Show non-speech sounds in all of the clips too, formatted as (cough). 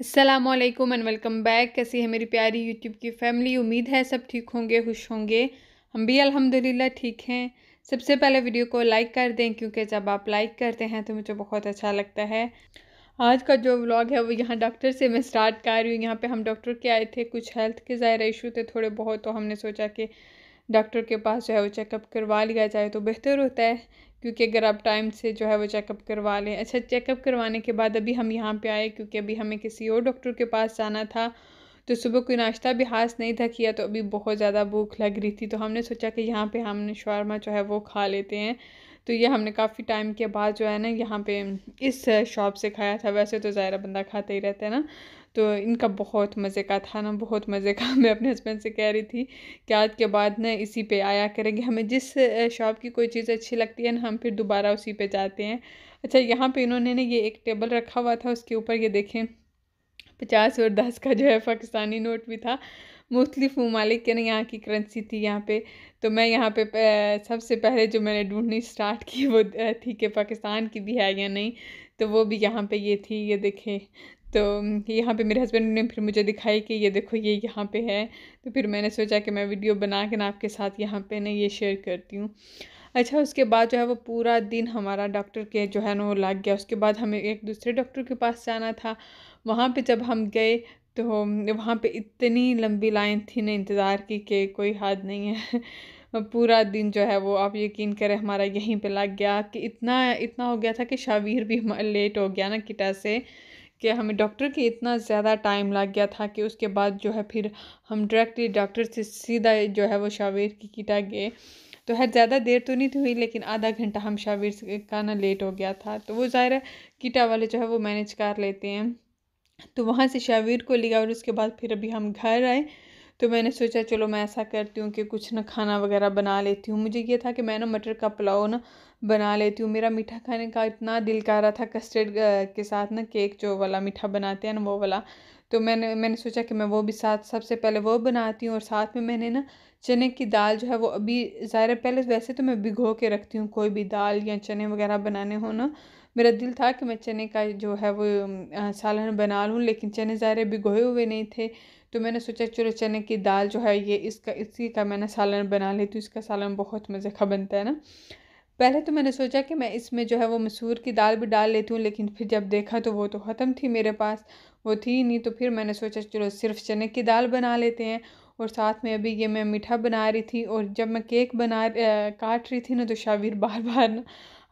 असलकम and welcome back कैसी है मेरी प्यारी यूट्यूब की फैमिली उम्मीद है सब ठीक होंगे खुश होंगे हम भी अल्हम्दुलिल्लाह ठीक हैं सबसे पहले वीडियो को लाइक कर दें क्योंकि जब आप लाइक करते हैं तो मुझे बहुत अच्छा लगता है आज का जो व्लॉग है वो यहाँ डॉक्टर से मैं स्टार्ट कर रही हूँ यहाँ पे हम डॉक्टर के आए थे कुछ हेल्थ के ज़ाहिर इशू थे थोड़े बहुत तो हमने सोचा कि डॉक्टर के पास जो है वो चेकअप करवा लिया जाए तो बेहतर होता है क्योंकि अगर आप टाइम से जो है वो चेकअप करवा लें अच्छा चेकअप करवाने के बाद अभी हम यहाँ पे आए क्योंकि अभी हमें किसी और डॉक्टर के पास जाना था तो सुबह कोई नाश्ता भी हाथ नहीं था किया तो अभी बहुत ज़्यादा भूख लग रही थी तो हमने सोचा कि यहाँ पे हमने शवरमा जो है वो खा लेते हैं तो ये हमने काफ़ी टाइम के बाद जो है ना यहाँ पे इस शॉप से खाया था वैसे तो ज़ायरा बंदा खाते ही रहता है ना तो इनका बहुत मज़े का था ना बहुत मज़े का (laughs) मैं अपने हस्बैंड से कह रही थी कि आज के बाद ना इसी पे आया करेंगे हमें जिस शॉप की कोई चीज़ अच्छी लगती है ना हम फिर दोबारा उसी पे जाते हैं अच्छा यहाँ पे इन्होंने ना ये एक टेबल रखा हुआ था उसके ऊपर ये देखें पचास और दस का जो है पाकिस्तानी नोट भी था मुख्तलिफ ममालिक ना यहाँ की करेंसी थी यहाँ पे तो मैं यहाँ पे सबसे पहले जो मैंने ढूंढनी स्टार्ट की वो थी कि पाकिस्तान की भी है या नहीं तो वो भी यहाँ पे ये थी ये देखे तो यहाँ पे मेरे हस्बैंड ने फिर मुझे दिखाई कि ये देखो ये यहाँ पे है तो फिर मैंने सोचा कि मैं वीडियो बना के ना आपके साथ यहाँ पे ना ये शेयर करती हूँ अच्छा उसके बाद जो है वो पूरा दिन हमारा डॉक्टर के जो है ना वो लग गया उसके बाद हमें एक दूसरे डॉक्टर के पास जाना था वहाँ पे जब हम गए तो वहाँ पे इतनी लंबी लाइन थी ना इंतज़ार की कि कोई हद नहीं है पूरा दिन जो है वो आप यकीन करें हमारा यहीं पे लग गया कि इतना इतना हो गया था कि शावीर भी लेट हो गया ना किटा से कि हमें डॉक्टर के इतना ज़्यादा टाइम लग गया था कि उसके बाद जो है फिर हम डायरेक्टली डॉक्टर से सीधा जो है वो शावीर की किटा गए तो हर ज़्यादा देर तो नहीं थी हुई लेकिन आधा घंटा हम शावीर का ना लेट हो गया था तो वो ज़ाहिर किटा वाले जो है वो मैनेज कर लेते हैं तो वहाँ से शावीर को लिया और उसके बाद फिर अभी हम घर आए तो मैंने सोचा चलो मैं ऐसा करती हूँ कि कुछ ना खाना वगैरह बना लेती हूँ मुझे ये था कि मैं ना मटर का पुलाव ना बना लेती हूँ मेरा मीठा खाने का इतना दिल कर रहा था कस्टर्ड के साथ ना केक जो वाला मीठा बनाते हैं ना वो वाला तो मैंने मैंने सोचा कि मैं वो भी साथ सबसे पहले वो बनाती हूँ और साथ में मैंने ना चने की दाल जो है वो अभी ज़ाहिर पहले वैसे तो मैं भिगो के रखती हूँ कोई भी दाल या चने वगैरह बनाने हो ना मेरा दिल था कि मैं चने का जो है वो सालन बना लूँ लेकिन चने अभी भिगोए हुए नहीं थे तो मैंने सोचा चलो चने की दाल जो है ये इसका इसी का मैंने सालन बना ली तो इसका सालन बहुत मज़े का बनता है ना पहले तो मैंने सोचा कि मैं इसमें जो है वो मसूर की दाल भी डाल लेती हूँ लेकिन फिर जब देखा तो वो तो ख़त्म थी मेरे पास वो थी नहीं तो फिर मैंने सोचा चलो सिर्फ चने की दाल बना लेते हैं और साथ में अभी ये मैं मीठा बना रही थी और जब मैं केक बना काट रही थी ना तो शाविर बार बार ना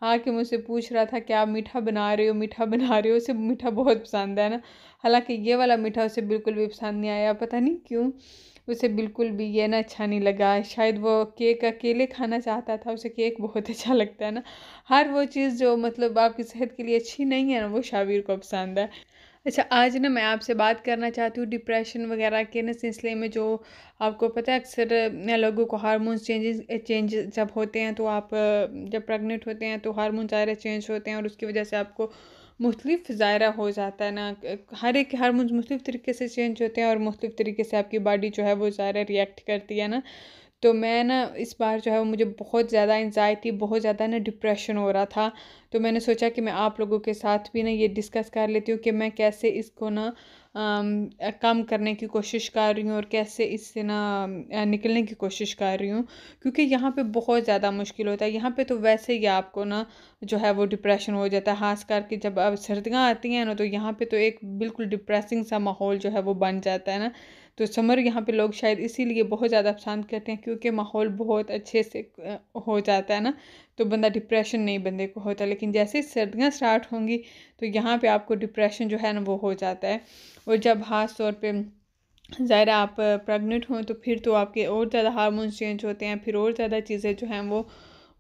आके मुझसे पूछ रहा था कि आप मीठा बना रहे हो मीठा बना रहे हो उसे मीठा बहुत पसंद है ना हालांकि ये वाला मीठा उसे बिल्कुल भी पसंद नहीं आया पता नहीं क्यों उसे बिल्कुल भी ये ना अच्छा नहीं लगा शायद वो केक अकेले खाना चाहता था उसे केक बहुत अच्छा लगता है ना हर वो चीज़ जो मतलब आपकी सेहत के लिए अच्छी नहीं है ना वो शाबिर को पसंद है अच्छा आज ना मैं आपसे बात करना चाहती हूँ डिप्रेशन वगैरह के ना सिलसिले में जो आपको पता है अक्सर लोगों को हारमोन्स चेंजेस चेंज जब होते हैं तो आप जब प्रेग्नेंट होते हैं तो हारमोन ज़ायरा चेंज होते हैं और उसकी वजह से आपको मुख्तलिफ ज़ायरा हो जाता है ना हर एक हारमोन्स मुख्तलिफ तरीके से चेंज होते हैं और मुख्तलिफ तरीके से आपकी बॉडी जो है वो ज़ायरा रिएक्ट करती है ना तो मैं ना इस बार जो है मुझे बहुत ज़्यादा एनजाइटी बहुत ज़्यादा ना डिप्रेशन हो रहा था तो मैंने सोचा कि मैं आप लोगों के साथ भी ना ये डिस्कस कर लेती हूँ कि मैं कैसे इसको ना कम करने की कोशिश कर रही हूँ और कैसे इससे ना निकलने की कोशिश कर रही हूँ क्योंकि यहाँ पे बहुत ज़्यादा मुश्किल होता है यहाँ पे तो वैसे ही आपको ना जो है वो डिप्रेशन हो जाता है खास करके जब अब सर्दियाँ आती हैं ना तो यहाँ पे तो एक बिल्कुल डिप्रेसिंग सा माहौल जो है वो बन जाता है ना तो समर यहाँ पे लोग शायद इसीलिए बहुत ज़्यादा पसंद करते हैं क्योंकि माहौल बहुत अच्छे से हो जाता है ना तो बंदा डिप्रेशन नहीं बंदे को होता लेकिन जैसे सर्दियाँ स्टार्ट होंगी तो यहाँ पे आपको डिप्रेशन जो है ना वो हो जाता है और जब खास तौर पर ज़ाहिर आप प्रेग्नेंट हों तो फिर तो आपके और ज़्यादा हारमोन्स चेंज होते हैं फिर और ज़्यादा चीज़ें जो हैं वो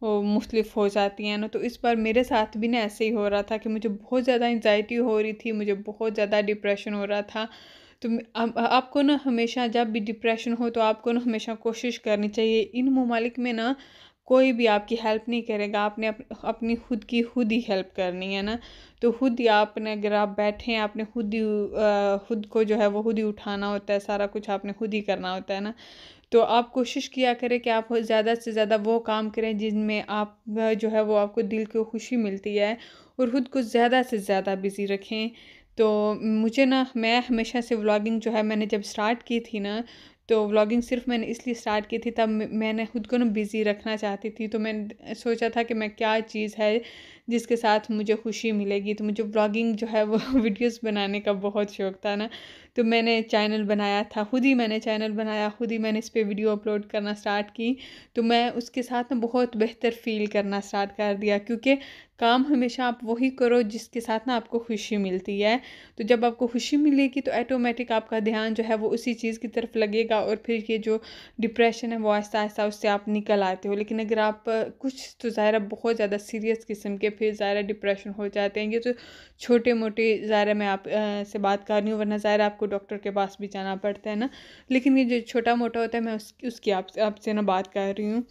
मुख्तलिफ हो जाती हैं ना तो इस बार मेरे साथ भी ना ऐसे ही हो रहा था कि मुझे बहुत ज़्यादा एनजाइटी हो रही थी मुझे बहुत ज़्यादा डिप्रेशन हो रहा था तो आपको ना हमेशा जब भी डिप्रेशन हो तो आपको ना हमेशा कोशिश करनी चाहिए इन ममालिक में ना कोई भी आपकी हेल्प नहीं करेगा आपने अप, अपनी खुद की खुद ही हेल्प करनी है ना तो खुद ही आपने अगर आप बैठे हैं आपने खुद ही खुद को जो है वो खुद ही उठाना होता है सारा कुछ आपने खुद ही करना होता है ना तो आप कोशिश किया करें कि आप ज़्यादा से ज़्यादा वो काम करें जिनमें आप जो है वो आपको दिल को खुशी मिलती है और ख़ुद को ज़्यादा से ज़्यादा बिज़ी रखें तो मुझे ना मैं हमेशा से व्लॉगिंग जो है मैंने जब स्टार्ट की थी ना तो व्लॉगिंग सिर्फ मैंने इसलिए स्टार्ट की थी तब मैंने खुद को ना बिज़ी रखना चाहती थी तो मैंने सोचा था कि मैं क्या चीज़ है जिसके साथ मुझे खुशी मिलेगी तो मुझे ब्लॉगिंग जो है वो वीडियोस (laughs) बनाने का बहुत शौक था ना तो मैंने चैनल बनाया था खुद ही मैंने चैनल बनाया खुद ही मैंने इस पर वीडियो अपलोड करना स्टार्ट की तो मैं उसके साथ ना बहुत बेहतर फील करना स्टार्ट कर दिया क्योंकि काम हमेशा आप वही करो जिसके साथ ना आपको खुशी मिलती है तो जब आपको खुशी मिलेगी तो ऐटोमेटिक आपका ध्यान जो है वो उसी चीज़ की तरफ लगेगा और फिर ये जो डिप्रेशन है वो आहिस्ता आहिस्ता उससे आप निकल आते हो लेकिन अगर आप कुछ तो ज़ाहिर बहुत ज़्यादा सीरियस किस्म के फिर ज़ाहिर डिप्रेशन हो जाते हैं ये तो छोटे मोटे ज़ाहिर मैं आप आ, से बात कर रही हूँ वरना ज़ाहिर आपको डॉक्टर के पास भी जाना पड़ता है ना लेकिन ये जो छोटा मोटा होता है मैं उस, उसकी आप आपसे ना बात कर रही हूँ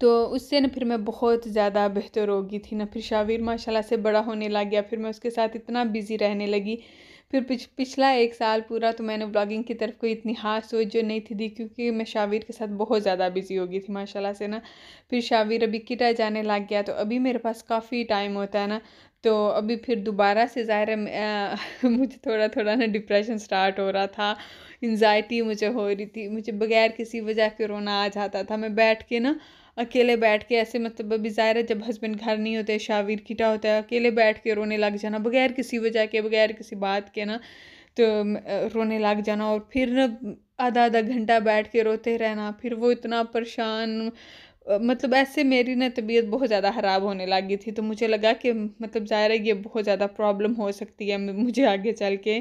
तो उससे ना फिर मैं बहुत ज़्यादा बेहतर होगी थी ना फिर शावीर माशाल्लाह से बड़ा होने लग गया फिर मैं उसके साथ इतना बिज़ी रहने लगी फिर पिछ पिछला एक साल पूरा तो मैंने ब्लॉगिंग की तरफ कोई इतनी हार सोच जो नहीं थी दी क्योंकि मैं शावीर के साथ बहुत ज़्यादा बिजी हो गई थी माशाल्लाह से ना फिर शावीर अभी किटा जाने लग गया तो अभी मेरे पास काफ़ी टाइम होता है ना तो अभी फिर दोबारा से ज़ाहिर (laughs) मुझे थोड़ा थोड़ा ना डिप्रेशन स्टार्ट हो रहा था इन्जाइटी मुझे हो रही थी मुझे बगैर किसी वजह के रोना आ जाता था मैं बैठ के ना अकेले बैठ के ऐसे मतलब अभी ज़ाहिर है जब हस्बैंड घर नहीं होते शावीर किटा होता है अकेले बैठ के रोने लग जाना बगैर किसी वजह के बगैर किसी बात के ना तो रोने लग जाना और फिर आधा आधा घंटा बैठ के रोते रहना फिर वो इतना परेशान मतलब ऐसे मेरी ना तबीयत बहुत ज़्यादा ख़राब होने लगी थी तो मुझे लगा कि मतलब ज़ाहिर है ये बहुत ज़्यादा प्रॉब्लम हो सकती है मुझे आगे चल के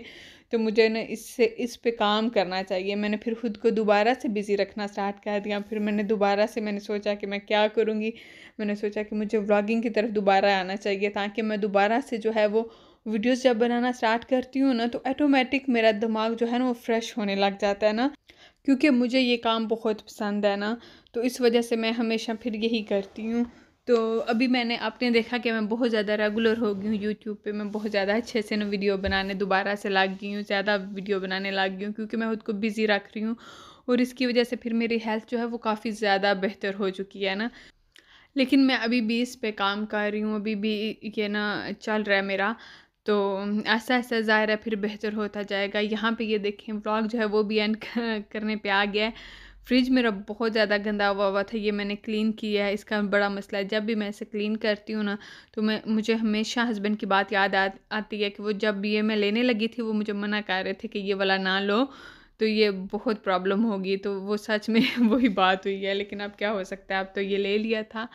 तो मुझे ना इससे इस पे काम करना चाहिए मैंने फिर खुद को दोबारा से बिज़ी रखना स्टार्ट कर दिया फिर मैंने दोबारा से मैंने सोचा कि मैं क्या करूँगी मैंने सोचा कि मुझे व्लॉगिंग की तरफ दोबारा आना चाहिए ताकि मैं दोबारा से जो है वो वीडियोस जब बनाना स्टार्ट करती हूँ ना तो ऑटोमेटिक मेरा दिमाग जो है ना वो फ्रेश होने लग जाता है ना क्योंकि मुझे ये काम बहुत पसंद है ना तो इस वजह से मैं हमेशा फिर यही करती हूँ तो अभी मैंने आपने देखा कि मैं बहुत ज़्यादा रेगुलर हो गई हूँ यूट्यूब पे मैं बहुत ज़्यादा अच्छे से ना वीडियो बनाने दोबारा से लग गई हूँ ज़्यादा वीडियो बनाने लग गई हूँ क्योंकि मैं खुद को बिज़ी रख रही हूँ और इसकी वजह से फिर मेरी हेल्थ जो है वो काफ़ी ज़्यादा बेहतर हो चुकी है ना लेकिन मैं अभी भी इस पर काम कर रही हूँ अभी भी ये ना चल रहा है मेरा तो ऐसा ऐसा ज़ाहिर है फिर बेहतर होता जाएगा यहाँ पे ये देखें व्लॉग जो है वो भी एंड करने पे आ गया है फ्रिज मेरा बहुत ज़्यादा गंदा हुआ हुआ था ये मैंने क्लीन किया है इसका बड़ा मसला है जब भी मैं इसे क्लीन करती हूँ ना तो मैं मुझे हमेशा हस्बैंड की बात याद आ, आती है कि वो जब ये मैं लेने लगी थी वो मुझे मना कर रहे थे कि ये वाला ना लो तो ये बहुत प्रॉब्लम होगी तो वो सच में (laughs) वही बात हुई है लेकिन अब क्या हो सकता है अब तो ये ले लिया था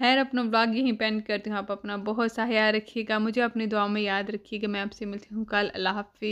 खैर अपना ब्लॉग यहीं पेंट करती हूँ आप अपना बहुत सहाया रखिएगा मुझे अपनी दुआ में याद रखिएगा मैं आपसे मिलती हूँ कल अल्लाह हाफि